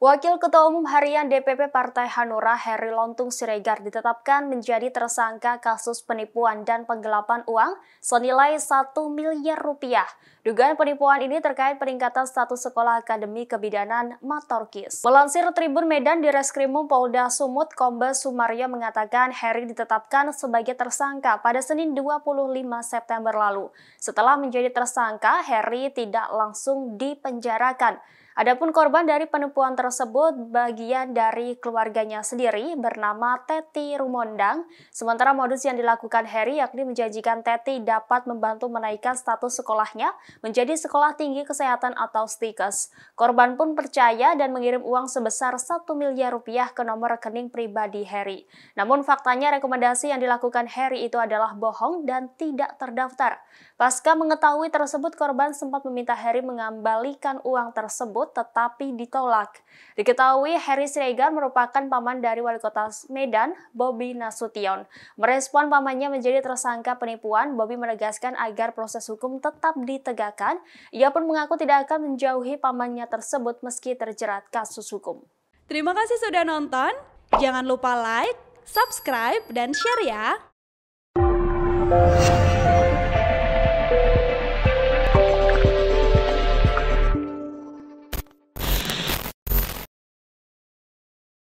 Wakil Ketua Umum Harian DPP Partai Hanura Heri Lontung Siregar ditetapkan menjadi tersangka kasus penipuan dan penggelapan uang senilai satu miliar rupiah. Dugaan penipuan ini terkait peningkatan status sekolah akademi kebidanan Matorkis. Melansir Tribun Medan di Reskrimum Polda Sumut, Kombes Sumaria mengatakan Heri ditetapkan sebagai tersangka pada Senin 25 September lalu. Setelah menjadi tersangka, Heri tidak langsung dipenjarakan. Adapun korban dari penipuan tersebut bagian dari keluarganya sendiri bernama Teti Rumondang. Sementara modus yang dilakukan Harry yakni menjanjikan Teti dapat membantu menaikkan status sekolahnya menjadi sekolah tinggi kesehatan atau STIKES. Korban pun percaya dan mengirim uang sebesar 1 miliar rupiah ke nomor rekening pribadi Harry. Namun faktanya rekomendasi yang dilakukan Harry itu adalah bohong dan tidak terdaftar. Pasca mengetahui tersebut, korban sempat meminta Harry mengembalikan uang tersebut tersebut tetapi ditolak. Diketahui Harry Siregar merupakan paman dari wali kota Medan, Bobby Nasution. Merespon pamannya menjadi tersangka penipuan, Bobby menegaskan agar proses hukum tetap ditegakkan. Ia pun mengaku tidak akan menjauhi pamannya tersebut meski terjerat kasus hukum. Terima kasih sudah nonton. Jangan lupa like, subscribe, dan share ya.